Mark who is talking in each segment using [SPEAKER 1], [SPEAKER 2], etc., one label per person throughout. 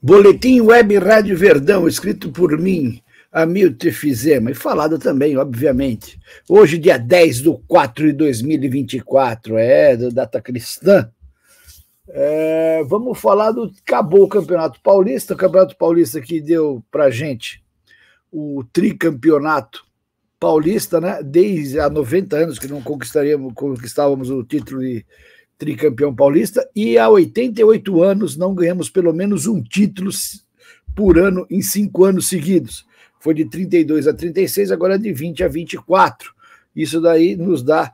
[SPEAKER 1] Boletim Web Rádio Verdão, escrito por mim, Amil Fizema, e falado também, obviamente. Hoje, dia 10 de 4 de 2024, é, data cristã. É, vamos falar do. Acabou o Campeonato Paulista, o Campeonato Paulista que deu pra gente o tricampeonato paulista, né? Desde há 90 anos que não conquistaríamos, conquistávamos o título de tricampeão paulista, e há 88 anos não ganhamos pelo menos um título por ano em cinco anos seguidos. Foi de 32 a 36, agora é de 20 a 24. Isso daí nos dá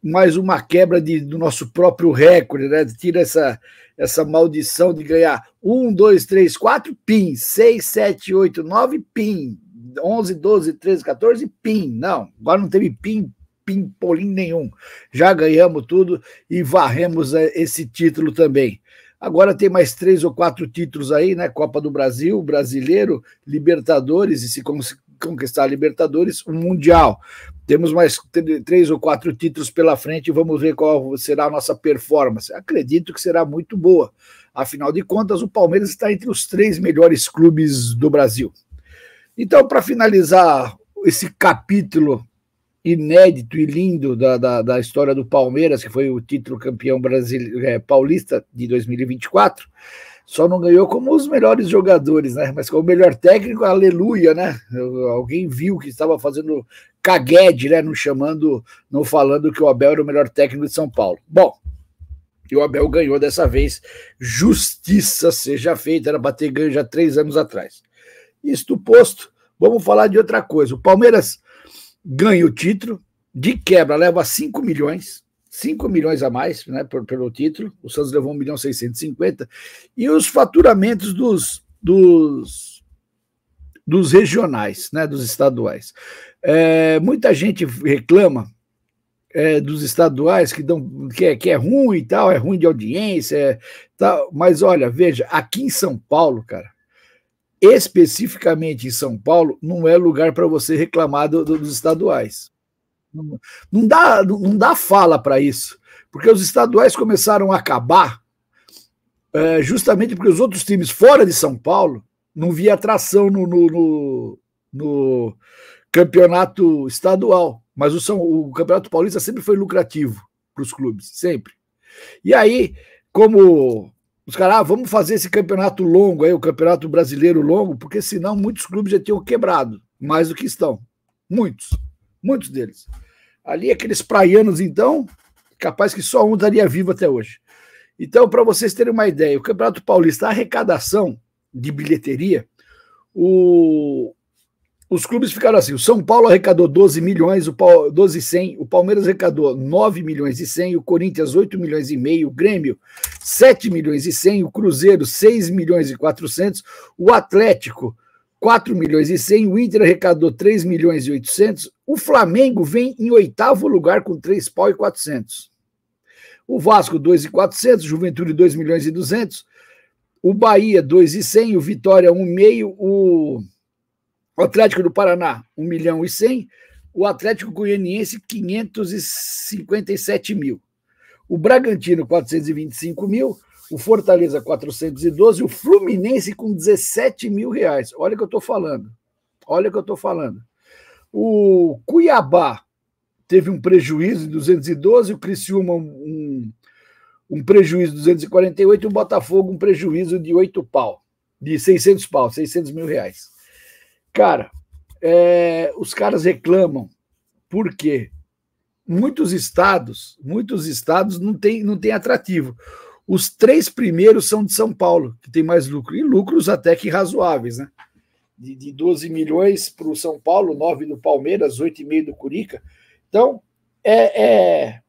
[SPEAKER 1] mais uma quebra de, do nosso próprio recorde, né? Tira essa, essa maldição de ganhar 1, 2, 3, 4, PIN, 6, 7, 8, 9, PIN, 11, 12, 13, 14, PIN. Não, agora não teve PIN pimpolim nenhum. Já ganhamos tudo e varremos eh, esse título também. Agora tem mais três ou quatro títulos aí, né? Copa do Brasil, Brasileiro, Libertadores, e se conquistar a Libertadores, o um Mundial. Temos mais três ou quatro títulos pela frente e vamos ver qual será a nossa performance. Acredito que será muito boa. Afinal de contas, o Palmeiras está entre os três melhores clubes do Brasil. Então, para finalizar esse capítulo inédito e lindo da, da, da, história do Palmeiras, que foi o título campeão brasileiro, é, paulista de 2024, só não ganhou como os melhores jogadores, né? Mas como o melhor técnico, aleluia, né? Alguém viu que estava fazendo caguete, né? Não chamando, não falando que o Abel era o melhor técnico de São Paulo. Bom, e o Abel ganhou dessa vez. Justiça seja feita, era bater ganho já três anos atrás. Isto posto, vamos falar de outra coisa. O Palmeiras ganha o título, de quebra leva 5 milhões, 5 milhões a mais né, pelo, título, o Santos levou 1 milhão 650, e os faturamentos dos, dos, dos regionais, né, dos estaduais. É, muita gente reclama é, dos estaduais que dão que é, que é ruim e tal, é ruim de audiência, é, tal, mas olha, veja, aqui em São Paulo, cara, especificamente em São Paulo, não é lugar para você reclamar do, do, dos estaduais. Não, não, dá, não dá fala para isso, porque os estaduais começaram a acabar é, justamente porque os outros times fora de São Paulo não via atração no, no, no, no campeonato estadual. Mas o, São, o Campeonato Paulista sempre foi lucrativo para os clubes, sempre. E aí, como os caras, ah, vamos fazer esse campeonato longo aí, o campeonato brasileiro longo, porque senão muitos clubes já tinham quebrado, mais do que estão. Muitos, muitos deles. Ali, aqueles praianos, então, capaz que só um daria vivo até hoje. Então, para vocês terem uma ideia, o Campeonato Paulista, a arrecadação de bilheteria, o, os clubes ficaram assim: o São Paulo arrecadou 12 milhões, o Paulo, 12 100, o Palmeiras arrecadou 9 milhões e 100, o Corinthians 8 milhões e meio, o Grêmio 7 milhões e 100, o Cruzeiro 6 milhões e 400, o Atlético 4 milhões e 100, o Inter arrecadou 3 milhões e 800, o Flamengo vem em oitavo lugar com 3 pau e 400. O Vasco 2 e 400, Juventude 2 milhões e 200, o Bahia 2 e 100, o Vitória 1,5, o o Atlético do Paraná, 1 milhão e 100. O Atlético Goianiense, 557 mil. O Bragantino, 425 mil. O Fortaleza, 412. O Fluminense, com 17 mil reais. Olha o que eu estou falando. Olha o que eu estou falando. O Cuiabá teve um prejuízo de 212. O Criciúma, um, um prejuízo de 248. O Botafogo, um prejuízo de 8 pau. De 600 pau, 600 mil reais. Cara, é, os caras reclamam porque muitos estados, muitos estados não tem, não tem atrativo. Os três primeiros são de São Paulo, que tem mais lucro, e lucros até que razoáveis, né? De, de 12 milhões para o São Paulo, 9 do Palmeiras, 8,5 do Curica. Então, é, é,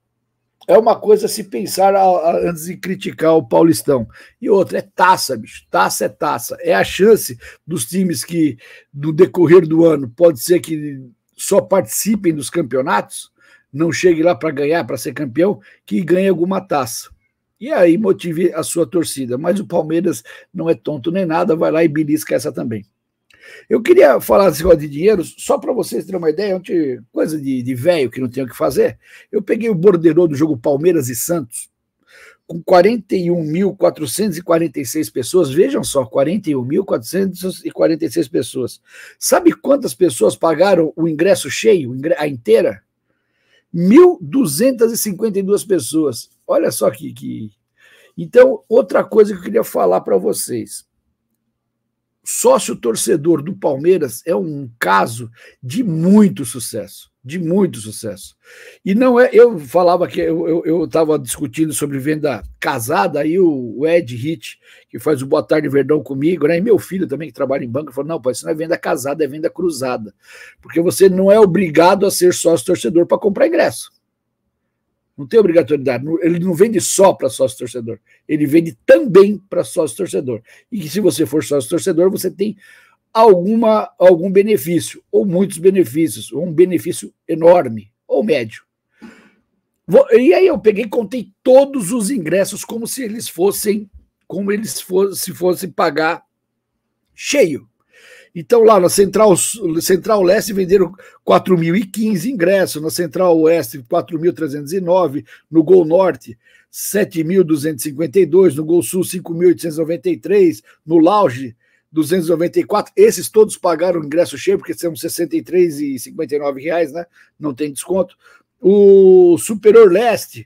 [SPEAKER 1] é uma coisa se pensar a, a, antes de criticar o Paulistão. E outra, é taça, bicho. Taça é taça. É a chance dos times que, no decorrer do ano, pode ser que só participem dos campeonatos, não chegue lá para ganhar, para ser campeão, que ganhe alguma taça. E aí motive a sua torcida. Mas o Palmeiras não é tonto nem nada, vai lá e belisca essa também. Eu queria falar desse negócio de dinheiro, só para vocês terem uma ideia, ontem, coisa de velho que não tem o que fazer. Eu peguei o borderô do jogo Palmeiras e Santos, com 41.446 pessoas. Vejam só, 41.446 pessoas. Sabe quantas pessoas pagaram o ingresso cheio, a inteira? 1.252 pessoas. Olha só que. que... Então, outra coisa que eu queria falar para vocês sócio torcedor do Palmeiras é um caso de muito sucesso, de muito sucesso. E não é, eu falava que eu estava discutindo sobre venda casada, aí o, o Ed Hit, que faz o Boa Tarde Verdão comigo, né, e meu filho também, que trabalha em banco, falou: não, pai, isso não é venda casada, é venda cruzada. Porque você não é obrigado a ser sócio torcedor para comprar ingresso. Não tem obrigatoriedade. Ele não vende só para sócio torcedor. Ele vende também para sócio torcedor. E que se você for sócio torcedor, você tem alguma, algum benefício, ou muitos benefícios, ou um benefício enorme, ou médio. e aí eu peguei e contei todos os ingressos como se eles fossem, como eles fosse, se fosse pagar cheio. Então, lá na Central, Central Leste venderam 4.015 ingressos, na Central Oeste 4.309, no Gol Norte 7.252, no Gol Sul 5.893, no Lounge 294. Esses todos pagaram ingresso cheio, porque são R$ 63,59, né? não tem desconto. O Superior Leste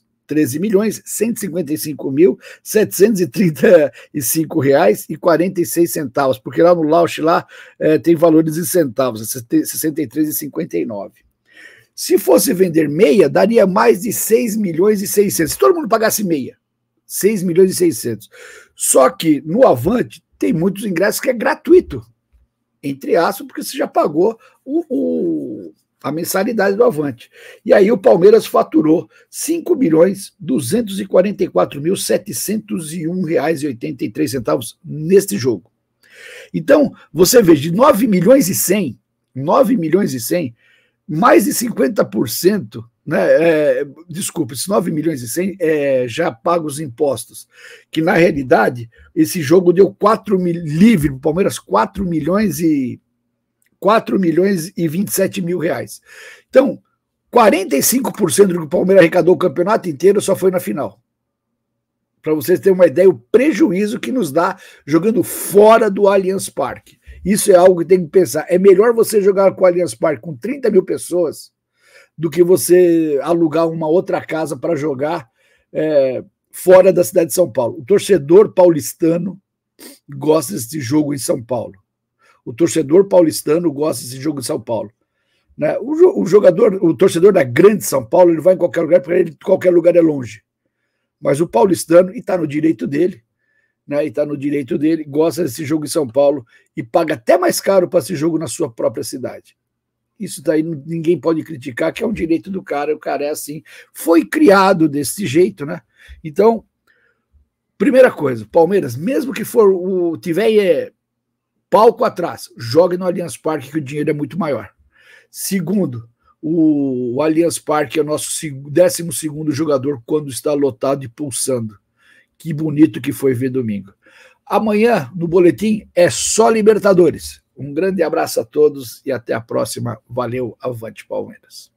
[SPEAKER 1] 13 milhões 155 mil 735 reais e 46 centavos, porque lá no Lauch lá é, tem valores em centavos, 63 é e 59. Se fosse vender meia, daria mais de 6 milhões e 600. Se todo mundo pagasse meia, 6 milhões e 600. Só que no Avante tem muitos ingressos que é gratuito. Entre aspas, porque você já pagou o, o a mensalidade do Avante. E aí o Palmeiras faturou R$ 5.244.701,83 neste jogo. Então, você vê, de 9 milhões e 100, 9 milhões e 100, mais de 50%, né, é, desculpa, esses 9 milhões e 100 é, já paga os impostos, que na realidade esse jogo deu 4 mil, livre, o Palmeiras 4 milhões e 4 milhões e 27 mil reais. Então, 45% do que o Palmeiras arrecadou o campeonato inteiro só foi na final. Para vocês terem uma ideia, o prejuízo que nos dá jogando fora do Allianz Parque. Isso é algo que tem que pensar. É melhor você jogar com o Allianz Parque com 30 mil pessoas do que você alugar uma outra casa para jogar é, fora da cidade de São Paulo. O torcedor paulistano gosta desse jogo em São Paulo o torcedor paulistano gosta desse jogo de São Paulo. Né? O, jogador, o torcedor da grande São Paulo, ele vai em qualquer lugar, porque ele qualquer lugar é longe. Mas o paulistano, e está no direito dele, né? E está no direito dele, gosta desse jogo em São Paulo e paga até mais caro para esse jogo na sua própria cidade. Isso daí ninguém pode criticar, que é um direito do cara, o cara é assim. Foi criado desse jeito, né? Então, primeira coisa, Palmeiras, mesmo que for o tiver Palco atrás, jogue no Allianz Parque que o dinheiro é muito maior. Segundo, o, o Allianz Parque é o nosso 12 segundo jogador quando está lotado e pulsando. Que bonito que foi ver domingo. Amanhã, no boletim, é só Libertadores. Um grande abraço a todos e até a próxima. Valeu, Avante Palmeiras.